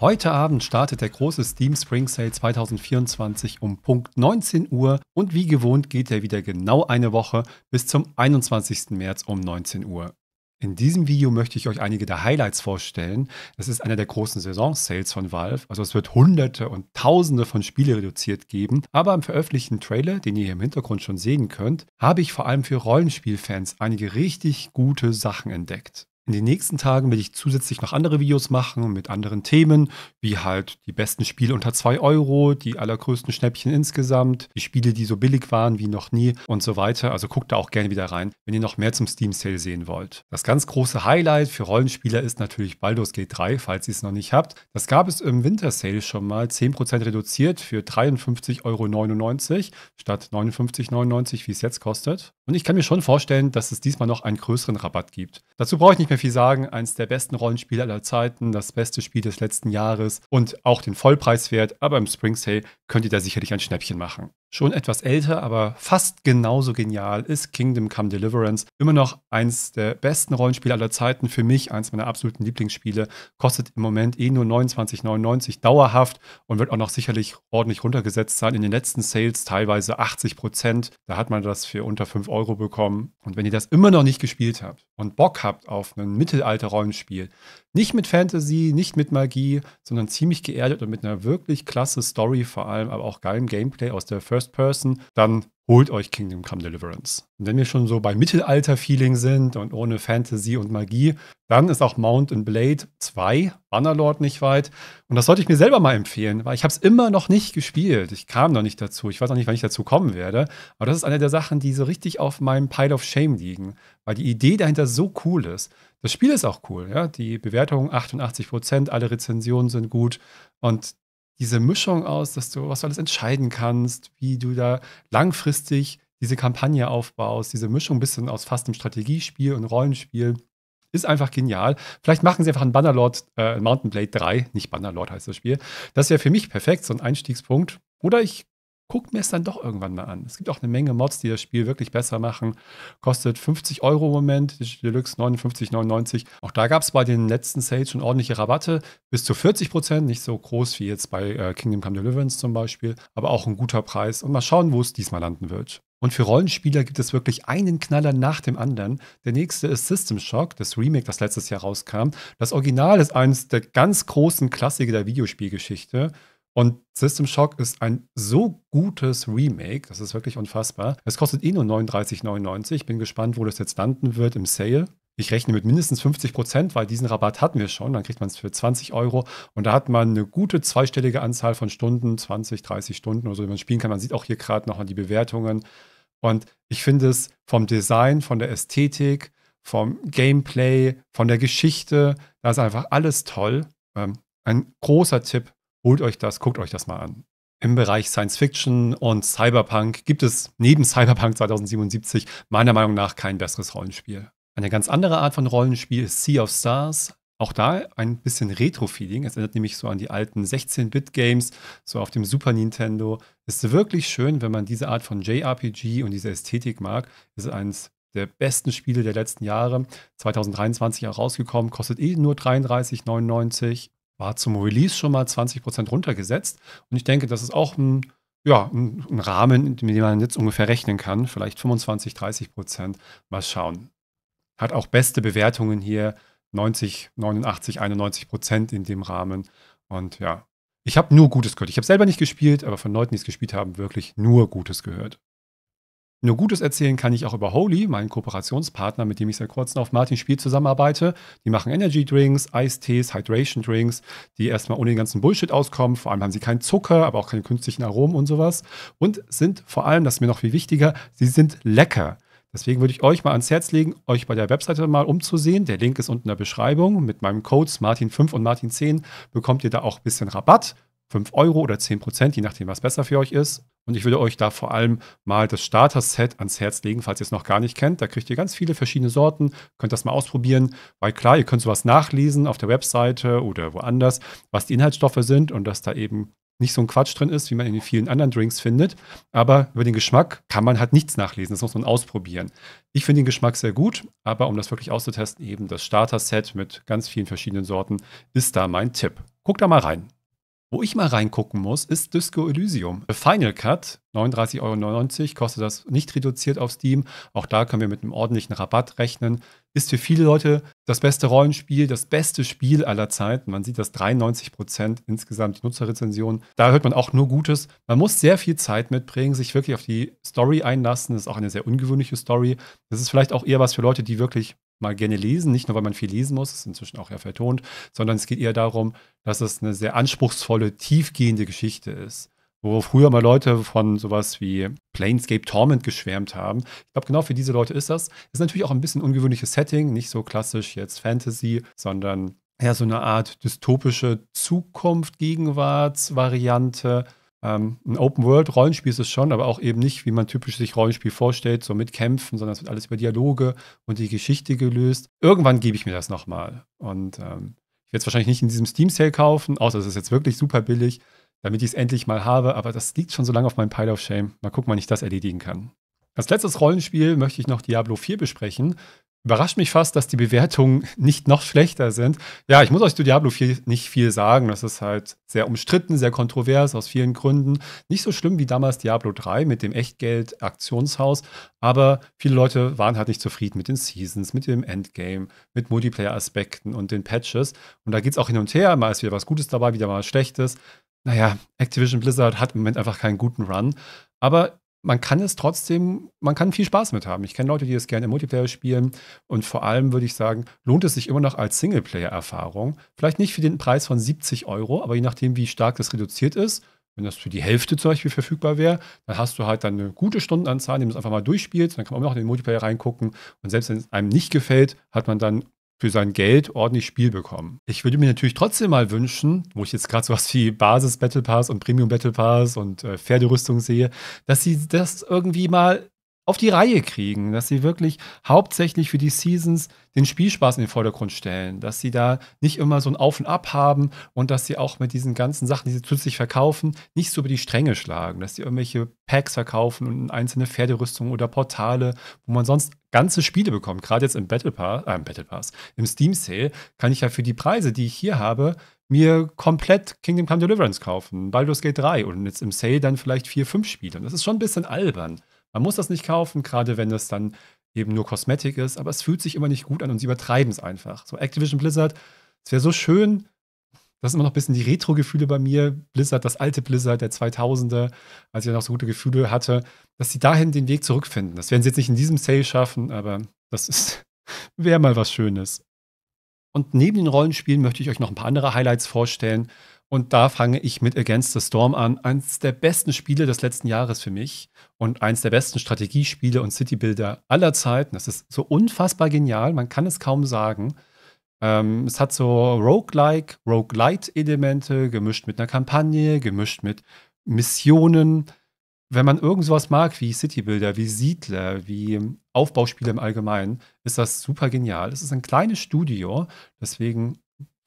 Heute Abend startet der große Steam Spring Sale 2024 um Punkt 19 Uhr und wie gewohnt geht er wieder genau eine Woche bis zum 21. März um 19 Uhr. In diesem Video möchte ich euch einige der Highlights vorstellen. Das ist einer der großen Saison-Sales von Valve. Also es wird hunderte und tausende von Spiele reduziert geben. Aber im veröffentlichten Trailer, den ihr hier im Hintergrund schon sehen könnt, habe ich vor allem für Rollenspielfans einige richtig gute Sachen entdeckt. In den nächsten Tagen will ich zusätzlich noch andere Videos machen mit anderen Themen, wie halt die besten Spiele unter 2 Euro, die allergrößten Schnäppchen insgesamt, die Spiele, die so billig waren wie noch nie und so weiter. Also guckt da auch gerne wieder rein, wenn ihr noch mehr zum Steam Sale sehen wollt. Das ganz große Highlight für Rollenspieler ist natürlich Baldur's Gate 3, falls ihr es noch nicht habt. Das gab es im Winter Sale schon mal 10% reduziert für 53,99 Euro statt 59,99 Euro, wie es jetzt kostet. Und ich kann mir schon vorstellen, dass es diesmal noch einen größeren Rabatt gibt. Dazu brauche ich nicht mehr viel sagen. Eins der besten Rollenspiele aller Zeiten, das beste Spiel des letzten Jahres und auch den Vollpreiswert, aber im Spring Sale könnt ihr da sicherlich ein Schnäppchen machen. Schon etwas älter, aber fast genauso genial ist Kingdom Come Deliverance. Immer noch eins der besten Rollenspiele aller Zeiten. Für mich eins meiner absoluten Lieblingsspiele. Kostet im Moment eh nur 29,99 dauerhaft und wird auch noch sicherlich ordentlich runtergesetzt sein. In den letzten Sales teilweise 80 Prozent. Da hat man das für unter 5 Euro bekommen. Und wenn ihr das immer noch nicht gespielt habt und Bock habt auf ein Mittelalter-Rollenspiel, nicht mit Fantasy, nicht mit Magie, sondern ziemlich geerdet und mit einer wirklich klasse Story vor allem, allem, aber auch geilem Gameplay aus der First Person, dann holt euch Kingdom Come Deliverance. Und wenn wir schon so bei Mittelalter-Feeling sind und ohne Fantasy und Magie, dann ist auch Mount and Blade 2, Bannerlord nicht weit. Und das sollte ich mir selber mal empfehlen, weil ich habe es immer noch nicht gespielt. Ich kam noch nicht dazu. Ich weiß auch nicht, wann ich dazu kommen werde. Aber das ist eine der Sachen, die so richtig auf meinem Pile of Shame liegen, weil die Idee dahinter so cool ist. Das Spiel ist auch cool, ja. Die Bewertung 88%, alle Rezensionen sind gut. Und diese Mischung aus, dass du, was du alles entscheiden kannst, wie du da langfristig diese Kampagne aufbaust, diese Mischung ein bisschen aus fast einem Strategiespiel und Rollenspiel, ist einfach genial. Vielleicht machen sie einfach ein Bannerlord, äh, Mountain Blade 3, nicht Bannerlord heißt das Spiel. Das wäre für mich perfekt, so ein Einstiegspunkt. Oder ich guckt mir es dann doch irgendwann mal an. Es gibt auch eine Menge Mods, die das Spiel wirklich besser machen. Kostet 50 Euro im Moment, Deluxe 59,99. Auch da gab es bei den letzten Sales schon ordentliche Rabatte, bis zu 40 Prozent, nicht so groß wie jetzt bei äh, Kingdom Come Deliverance zum Beispiel, aber auch ein guter Preis. Und mal schauen, wo es diesmal landen wird. Und für Rollenspieler gibt es wirklich einen Knaller nach dem anderen. Der nächste ist System Shock, das Remake, das letztes Jahr rauskam. Das Original ist eines der ganz großen Klassiker der Videospielgeschichte. Und System Shock ist ein so gutes Remake, das ist wirklich unfassbar. Es kostet eh nur 39,99. bin gespannt, wo das jetzt landen wird im Sale. Ich rechne mit mindestens 50 Prozent, weil diesen Rabatt hatten wir schon. Dann kriegt man es für 20 Euro und da hat man eine gute zweistellige Anzahl von Stunden, 20, 30 Stunden oder so, wie man spielen kann. Man sieht auch hier gerade nochmal die Bewertungen. Und ich finde es vom Design, von der Ästhetik, vom Gameplay, von der Geschichte, da ist einfach alles toll. Ähm, ein großer Tipp Holt euch das, guckt euch das mal an. Im Bereich Science Fiction und Cyberpunk gibt es neben Cyberpunk 2077 meiner Meinung nach kein besseres Rollenspiel. Eine ganz andere Art von Rollenspiel ist Sea of Stars. Auch da ein bisschen Retro-Feeling. Es erinnert nämlich so an die alten 16-Bit-Games, so auf dem Super Nintendo. Ist wirklich schön, wenn man diese Art von JRPG und diese Ästhetik mag. Ist eines der besten Spiele der letzten Jahre. 2023 auch rausgekommen, kostet eh nur 33,99 war zum Release schon mal 20% runtergesetzt. Und ich denke, das ist auch ein, ja, ein, ein Rahmen, mit dem man jetzt ungefähr rechnen kann. Vielleicht 25, 30 Mal schauen. Hat auch beste Bewertungen hier. 90, 89, 91 in dem Rahmen. Und ja, ich habe nur Gutes gehört. Ich habe selber nicht gespielt, aber von Leuten, die es gespielt haben, wirklich nur Gutes gehört. Nur Gutes erzählen kann ich auch über Holy, meinen Kooperationspartner, mit dem ich seit kurzem auf Martin Spiel zusammenarbeite. Die machen Energy Drinks, Eistees, Hydration Drinks, die erstmal ohne den ganzen Bullshit auskommen. Vor allem haben sie keinen Zucker, aber auch keine künstlichen Aromen und sowas. Und sind vor allem, das ist mir noch viel wichtiger, sie sind lecker. Deswegen würde ich euch mal ans Herz legen, euch bei der Webseite mal umzusehen. Der Link ist unten in der Beschreibung. Mit meinem Codes Martin5 und Martin10 bekommt ihr da auch ein bisschen Rabatt. 5 Euro oder 10 Prozent, je nachdem, was besser für euch ist. Und ich würde euch da vor allem mal das Starter-Set ans Herz legen, falls ihr es noch gar nicht kennt. Da kriegt ihr ganz viele verschiedene Sorten, könnt das mal ausprobieren, weil klar, ihr könnt sowas nachlesen auf der Webseite oder woanders, was die Inhaltsstoffe sind und dass da eben nicht so ein Quatsch drin ist, wie man in den vielen anderen Drinks findet. Aber über den Geschmack kann man halt nichts nachlesen. Das muss man ausprobieren. Ich finde den Geschmack sehr gut, aber um das wirklich auszutesten, eben das Starter-Set mit ganz vielen verschiedenen Sorten ist da mein Tipp. Guckt da mal rein. Wo ich mal reingucken muss, ist Disco Elysium. The Final Cut, 39,99 Euro, kostet das nicht reduziert auf Steam. Auch da können wir mit einem ordentlichen Rabatt rechnen. Ist für viele Leute das beste Rollenspiel, das beste Spiel aller Zeiten. Man sieht, das 93% Prozent insgesamt die Nutzerrezensionen. Da hört man auch nur Gutes. Man muss sehr viel Zeit mitbringen, sich wirklich auf die Story einlassen. Das ist auch eine sehr ungewöhnliche Story. Das ist vielleicht auch eher was für Leute, die wirklich mal gerne lesen, nicht nur weil man viel lesen muss, ist inzwischen auch eher vertont, sondern es geht eher darum, dass es eine sehr anspruchsvolle, tiefgehende Geschichte ist. Wo früher mal Leute von sowas wie Planescape Torment geschwärmt haben. Ich glaube, genau für diese Leute ist das. Ist natürlich auch ein bisschen ungewöhnliches Setting, nicht so klassisch jetzt Fantasy, sondern eher so eine Art dystopische Zukunft-Gegenwarts-Variante. Ähm, ein Open-World-Rollenspiel ist es schon, aber auch eben nicht, wie man typisch sich Rollenspiel vorstellt, so mit Kämpfen, sondern es wird alles über Dialoge und die Geschichte gelöst. Irgendwann gebe ich mir das nochmal. Und ähm, ich werde es wahrscheinlich nicht in diesem Steam-Sale kaufen, außer es ist jetzt wirklich super billig, damit ich es endlich mal habe. Aber das liegt schon so lange auf meinem Pile of Shame. Mal gucken, wann ich das erledigen kann. Als letztes Rollenspiel möchte ich noch Diablo 4 besprechen überrascht mich fast, dass die Bewertungen nicht noch schlechter sind. Ja, ich muss euch zu Diablo 4 nicht viel sagen. Das ist halt sehr umstritten, sehr kontrovers aus vielen Gründen. Nicht so schlimm wie damals Diablo 3 mit dem Echtgeld-Aktionshaus, aber viele Leute waren halt nicht zufrieden mit den Seasons, mit dem Endgame, mit Multiplayer-Aspekten und den Patches. Und da geht es auch hin und her. Mal ist wieder was Gutes dabei, wieder mal was Schlechtes. Naja, Activision Blizzard hat im Moment einfach keinen guten Run. Aber man kann es trotzdem, man kann viel Spaß mit haben. Ich kenne Leute, die es gerne im Multiplayer spielen und vor allem würde ich sagen, lohnt es sich immer noch als Singleplayer-Erfahrung. Vielleicht nicht für den Preis von 70 Euro, aber je nachdem, wie stark das reduziert ist, wenn das für die Hälfte zum Beispiel verfügbar wäre, dann hast du halt dann eine gute Stundenanzahl, indem du es einfach mal durchspielst, dann kann man auch noch in den Multiplayer reingucken und selbst wenn es einem nicht gefällt, hat man dann für sein Geld ordentlich Spiel bekommen. Ich würde mir natürlich trotzdem mal wünschen, wo ich jetzt gerade sowas wie Basis Battle Pass und Premium Battle Pass und äh, Pferderüstung sehe, dass sie das irgendwie mal auf die Reihe kriegen, dass sie wirklich hauptsächlich für die Seasons den Spielspaß in den Vordergrund stellen, dass sie da nicht immer so ein Auf und Ab haben und dass sie auch mit diesen ganzen Sachen, die sie zusätzlich verkaufen, nicht so über die Stränge schlagen, dass sie irgendwelche Packs verkaufen und einzelne Pferderüstungen oder Portale, wo man sonst ganze Spiele bekommt. Gerade jetzt im Battle Pass, äh, im Battle Pass, im Steam Sale kann ich ja für die Preise, die ich hier habe, mir komplett Kingdom Come Deliverance kaufen, Baldur's Gate 3 und jetzt im Sale dann vielleicht vier, fünf Spiele. Und das ist schon ein bisschen albern. Man muss das nicht kaufen, gerade wenn es dann eben nur Kosmetik ist, aber es fühlt sich immer nicht gut an und sie übertreiben es einfach. So Activision Blizzard, es wäre so schön, das sind immer noch ein bisschen die Retro-Gefühle bei mir. Blizzard, das alte Blizzard der 2000er, als ich noch so gute Gefühle hatte, dass sie dahin den Weg zurückfinden. Das werden sie jetzt nicht in diesem Sale schaffen, aber das ist, wäre mal was Schönes. Und neben den Rollenspielen möchte ich euch noch ein paar andere Highlights vorstellen. Und da fange ich mit Against the Storm an. Eins der besten Spiele des letzten Jahres für mich und eins der besten Strategiespiele und Citybuilder aller Zeiten. Das ist so unfassbar genial, man kann es kaum sagen. Ähm, es hat so Roguelike, Roguelite-Elemente, gemischt mit einer Kampagne, gemischt mit Missionen wenn man irgend sowas mag, wie Citybuilder, wie Siedler, wie Aufbauspiele im Allgemeinen, ist das super genial. Es ist ein kleines Studio, deswegen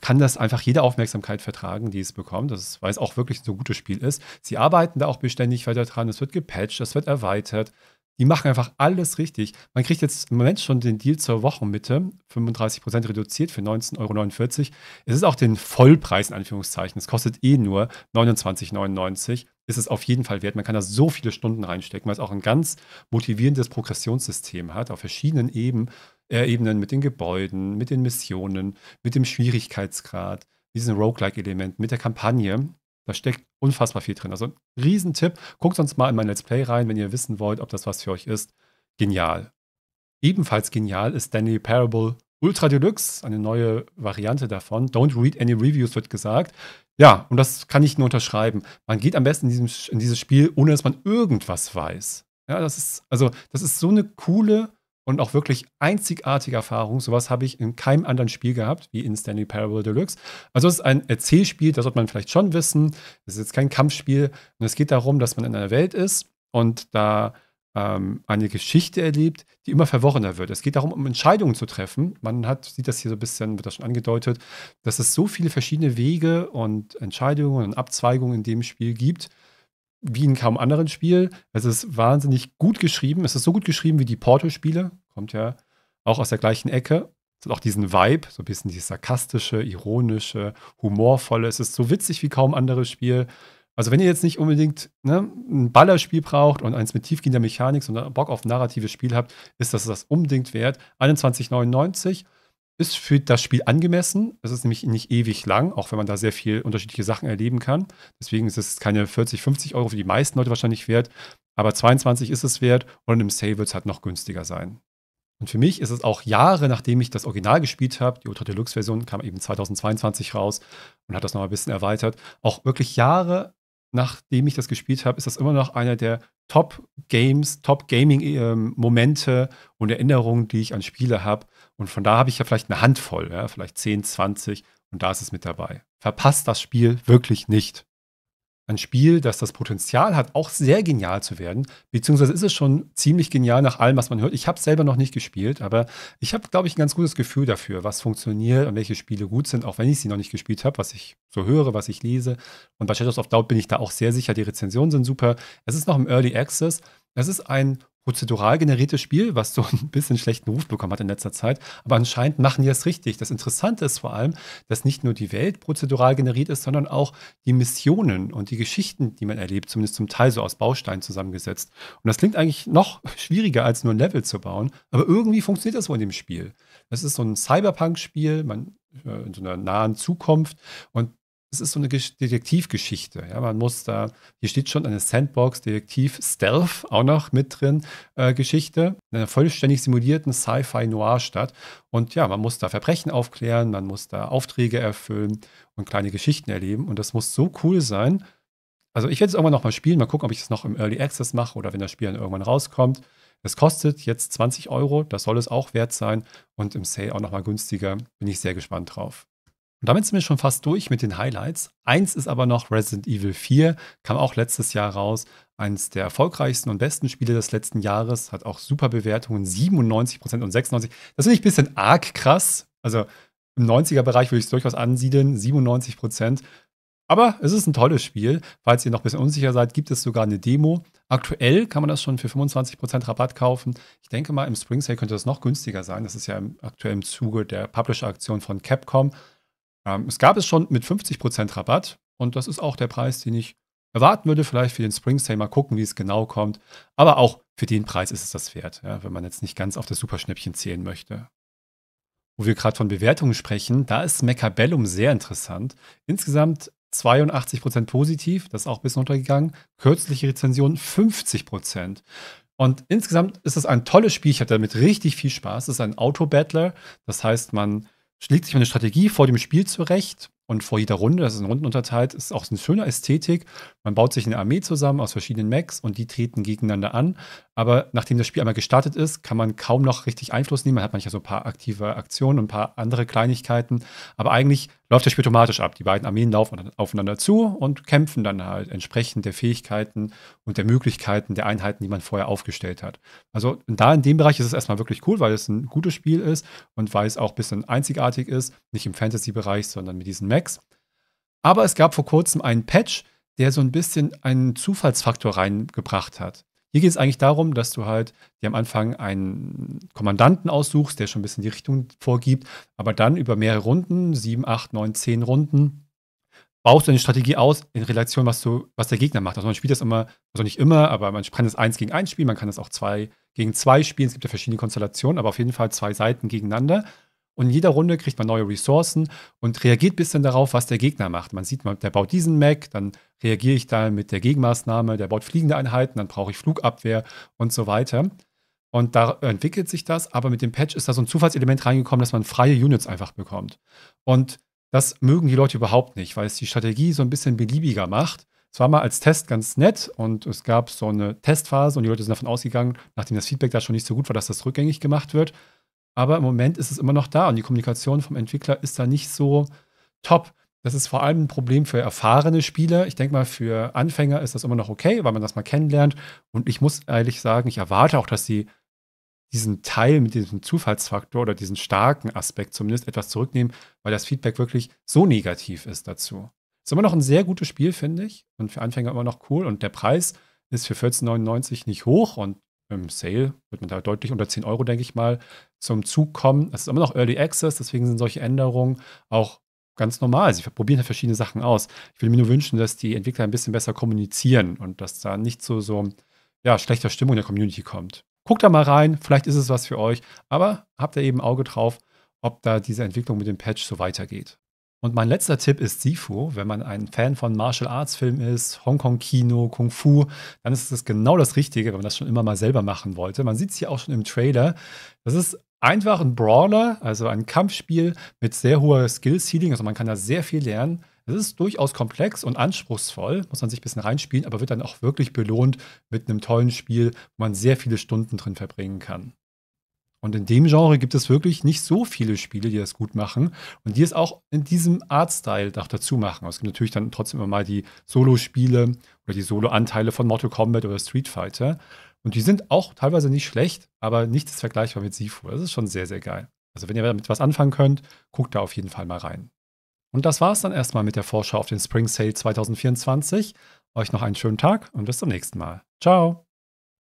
kann das einfach jede Aufmerksamkeit vertragen, die es bekommt, das ist, weil es auch wirklich so ein gutes Spiel ist. Sie arbeiten da auch beständig weiter dran, es wird gepatcht, es wird erweitert. Die machen einfach alles richtig. Man kriegt jetzt im Moment schon den Deal zur Wochenmitte, 35% reduziert für 19,49 Euro. Es ist auch den Vollpreis in Anführungszeichen. Es kostet eh nur 29,99 Euro. ist es auf jeden Fall wert. Man kann da so viele Stunden reinstecken, weil es auch ein ganz motivierendes Progressionssystem hat, auf verschiedenen Eben, äh, Ebenen mit den Gebäuden, mit den Missionen, mit dem Schwierigkeitsgrad, diesen roguelike element mit der Kampagne. Da steckt unfassbar viel drin. Also ein Riesentipp. Guckt uns mal in mein Let's Play rein, wenn ihr wissen wollt, ob das was für euch ist. Genial. Ebenfalls genial ist Danny Parable Ultra Deluxe, eine neue Variante davon. Don't read any reviews, wird gesagt. Ja, und das kann ich nur unterschreiben. Man geht am besten in, diesem, in dieses Spiel, ohne dass man irgendwas weiß. Ja, das ist, also, das ist so eine coole und auch wirklich einzigartige Erfahrung. Sowas habe ich in keinem anderen Spiel gehabt, wie in Stanley Parable Deluxe. Also es ist ein Erzählspiel, das sollte man vielleicht schon wissen. Es ist jetzt kein Kampfspiel. Und es geht darum, dass man in einer Welt ist und da ähm, eine Geschichte erlebt, die immer verworrener wird. Es geht darum, um Entscheidungen zu treffen. Man hat, sieht das hier so ein bisschen, wird das schon angedeutet, dass es so viele verschiedene Wege und Entscheidungen und Abzweigungen in dem Spiel gibt, wie in kaum anderen Spiel. Es ist wahnsinnig gut geschrieben. Es ist so gut geschrieben wie die portal spiele kommt ja auch aus der gleichen Ecke. Es hat auch diesen Vibe, so ein bisschen dieses sarkastische, ironische, humorvolle. Es ist so witzig wie kaum anderes Spiel. Also wenn ihr jetzt nicht unbedingt ne, ein Ballerspiel braucht und eins mit tiefgehender Mechanik, sondern Bock auf ein narratives Spiel habt, ist das das unbedingt wert. 21,99 ist für das Spiel angemessen. Es ist nämlich nicht ewig lang, auch wenn man da sehr viel unterschiedliche Sachen erleben kann. Deswegen ist es keine 40, 50 Euro für die meisten Leute wahrscheinlich wert. Aber 22 ist es wert und im Sale wird es halt noch günstiger sein. Und für mich ist es auch Jahre, nachdem ich das Original gespielt habe, die Ultra Deluxe-Version kam eben 2022 raus und hat das noch ein bisschen erweitert, auch wirklich Jahre, nachdem ich das gespielt habe, ist das immer noch einer der Top-Games, Top-Gaming-Momente ähm, und Erinnerungen, die ich an Spiele habe. Und von da habe ich ja vielleicht eine Handvoll, ja, vielleicht 10, 20 und da ist es mit dabei. Verpasst das Spiel wirklich nicht ein Spiel, das das Potenzial hat, auch sehr genial zu werden. Beziehungsweise ist es schon ziemlich genial nach allem, was man hört. Ich habe es selber noch nicht gespielt, aber ich habe, glaube ich, ein ganz gutes Gefühl dafür, was funktioniert und welche Spiele gut sind, auch wenn ich sie noch nicht gespielt habe, was ich so höre, was ich lese. Und bei Shadows of Doubt bin ich da auch sehr sicher. Die Rezensionen sind super. Es ist noch im Early Access. Es ist ein prozedural generiertes Spiel, was so ein bisschen schlechten Ruf bekommen hat in letzter Zeit. Aber anscheinend machen die das richtig. Das Interessante ist vor allem, dass nicht nur die Welt prozedural generiert ist, sondern auch die Missionen und die Geschichten, die man erlebt, zumindest zum Teil so aus Bausteinen zusammengesetzt. Und das klingt eigentlich noch schwieriger, als nur ein Level zu bauen. Aber irgendwie funktioniert das wohl in dem Spiel. Das ist so ein Cyberpunk-Spiel, man äh, in so einer nahen Zukunft. Und es ist so eine Detektivgeschichte. Ja, man muss da, hier steht schon eine Sandbox-Detektiv-Stealth auch noch mit drin, äh, Geschichte, einer vollständig simulierten Sci-Fi-Noir stadt Und ja, man muss da Verbrechen aufklären, man muss da Aufträge erfüllen und kleine Geschichten erleben. Und das muss so cool sein. Also ich werde es irgendwann nochmal spielen, mal gucken, ob ich es noch im Early Access mache oder wenn das Spiel dann irgendwann rauskommt. Es kostet jetzt 20 Euro, das soll es auch wert sein und im Sale auch nochmal günstiger. Bin ich sehr gespannt drauf. Und damit sind wir schon fast durch mit den Highlights. Eins ist aber noch Resident Evil 4, kam auch letztes Jahr raus. Eines der erfolgreichsten und besten Spiele des letzten Jahres, hat auch super Bewertungen, 97% und 96%. Das finde ich ein bisschen arg krass. Also im 90er-Bereich würde ich es durchaus ansiedeln, 97%. Aber es ist ein tolles Spiel. Falls ihr noch ein bisschen unsicher seid, gibt es sogar eine Demo. Aktuell kann man das schon für 25% Rabatt kaufen. Ich denke mal, im Spring Sale könnte das noch günstiger sein. Das ist ja aktuell im Zuge der Publisher-Aktion von Capcom. Ähm, es gab es schon mit 50% Rabatt und das ist auch der Preis, den ich erwarten würde. Vielleicht für den Spring Sale mal gucken, wie es genau kommt. Aber auch für den Preis ist es das wert, ja, wenn man jetzt nicht ganz auf das Superschnäppchen zählen möchte. Wo wir gerade von Bewertungen sprechen, da ist Mechabellum sehr interessant. Insgesamt 82% positiv, das ist auch ein bisschen untergegangen. Kürzliche Rezension 50%. Und insgesamt ist es ein tolles Spiel. Ich hatte damit richtig viel Spaß. Es ist ein Auto-Battler. Das heißt, man schlägt sich meine Strategie vor dem Spiel zurecht und vor jeder Runde, das ist in Runden unterteilt, ist auch eine schöne Ästhetik. Man baut sich eine Armee zusammen aus verschiedenen Mechs und die treten gegeneinander an. Aber nachdem das Spiel einmal gestartet ist, kann man kaum noch richtig Einfluss nehmen. Man hat manchmal so ein paar aktive Aktionen und ein paar andere Kleinigkeiten. Aber eigentlich läuft das Spiel automatisch ab. Die beiden Armeen laufen aufeinander zu und kämpfen dann halt entsprechend der Fähigkeiten und der Möglichkeiten der Einheiten, die man vorher aufgestellt hat. Also da in dem Bereich ist es erstmal wirklich cool, weil es ein gutes Spiel ist und weil es auch ein bisschen einzigartig ist. Nicht im Fantasy-Bereich, sondern mit diesen Mechs. Max. Aber es gab vor kurzem einen Patch, der so ein bisschen einen Zufallsfaktor reingebracht hat. Hier geht es eigentlich darum, dass du halt dir am Anfang einen Kommandanten aussuchst, der schon ein bisschen die Richtung vorgibt, aber dann über mehrere Runden, sieben, acht, neun, zehn Runden, baust du eine Strategie aus in Relation, was, du, was der Gegner macht. Also man spielt das immer, also nicht immer, aber man kann das eins gegen eins spielen, man kann das auch zwei gegen zwei spielen. Es gibt ja verschiedene Konstellationen, aber auf jeden Fall zwei Seiten gegeneinander. Und in jeder Runde kriegt man neue Ressourcen und reagiert ein bisschen darauf, was der Gegner macht. Man sieht, der baut diesen Mech, dann reagiere ich da mit der Gegenmaßnahme, der baut fliegende Einheiten, dann brauche ich Flugabwehr und so weiter. Und da entwickelt sich das, aber mit dem Patch ist da so ein Zufallselement reingekommen, dass man freie Units einfach bekommt. Und das mögen die Leute überhaupt nicht, weil es die Strategie so ein bisschen beliebiger macht. Es war mal als Test ganz nett und es gab so eine Testphase und die Leute sind davon ausgegangen, nachdem das Feedback da schon nicht so gut war, dass das rückgängig gemacht wird. Aber im Moment ist es immer noch da und die Kommunikation vom Entwickler ist da nicht so top. Das ist vor allem ein Problem für erfahrene Spieler. Ich denke mal, für Anfänger ist das immer noch okay, weil man das mal kennenlernt. Und ich muss ehrlich sagen, ich erwarte auch, dass sie diesen Teil mit diesem Zufallsfaktor oder diesen starken Aspekt zumindest etwas zurücknehmen, weil das Feedback wirklich so negativ ist dazu. Ist immer noch ein sehr gutes Spiel, finde ich. Und für Anfänger immer noch cool. Und der Preis ist für 14,99 nicht hoch. Und im Sale, wird man da deutlich unter 10 Euro, denke ich mal, zum Zug kommen. Es ist immer noch Early Access, deswegen sind solche Änderungen auch ganz normal. Sie probieren ja halt verschiedene Sachen aus. Ich würde mir nur wünschen, dass die Entwickler ein bisschen besser kommunizieren und dass da nicht zu so ja, schlechter Stimmung der Community kommt. Guckt da mal rein, vielleicht ist es was für euch, aber habt da eben Auge drauf, ob da diese Entwicklung mit dem Patch so weitergeht. Und mein letzter Tipp ist Sifu. Wenn man ein Fan von Martial Arts Filmen ist, Hongkong Kino, Kung Fu, dann ist das genau das Richtige, wenn man das schon immer mal selber machen wollte. Man sieht es hier auch schon im Trailer. Das ist einfach ein Brawler, also ein Kampfspiel mit sehr hoher Skill Ceiling. Also man kann da sehr viel lernen. Es ist durchaus komplex und anspruchsvoll, muss man sich ein bisschen reinspielen, aber wird dann auch wirklich belohnt mit einem tollen Spiel, wo man sehr viele Stunden drin verbringen kann. Und in dem Genre gibt es wirklich nicht so viele Spiele, die das gut machen und die es auch in diesem Artstyle auch dazu machen. es gibt natürlich dann trotzdem immer mal die Solo-Spiele oder die Solo-Anteile von Mortal Kombat oder Street Fighter. Und die sind auch teilweise nicht schlecht, aber nichts vergleichbar mit Sifu. Das ist schon sehr, sehr geil. Also wenn ihr damit was anfangen könnt, guckt da auf jeden Fall mal rein. Und das war es dann erstmal mit der Vorschau auf den Spring Sale 2024. Euch noch einen schönen Tag und bis zum nächsten Mal. Ciao!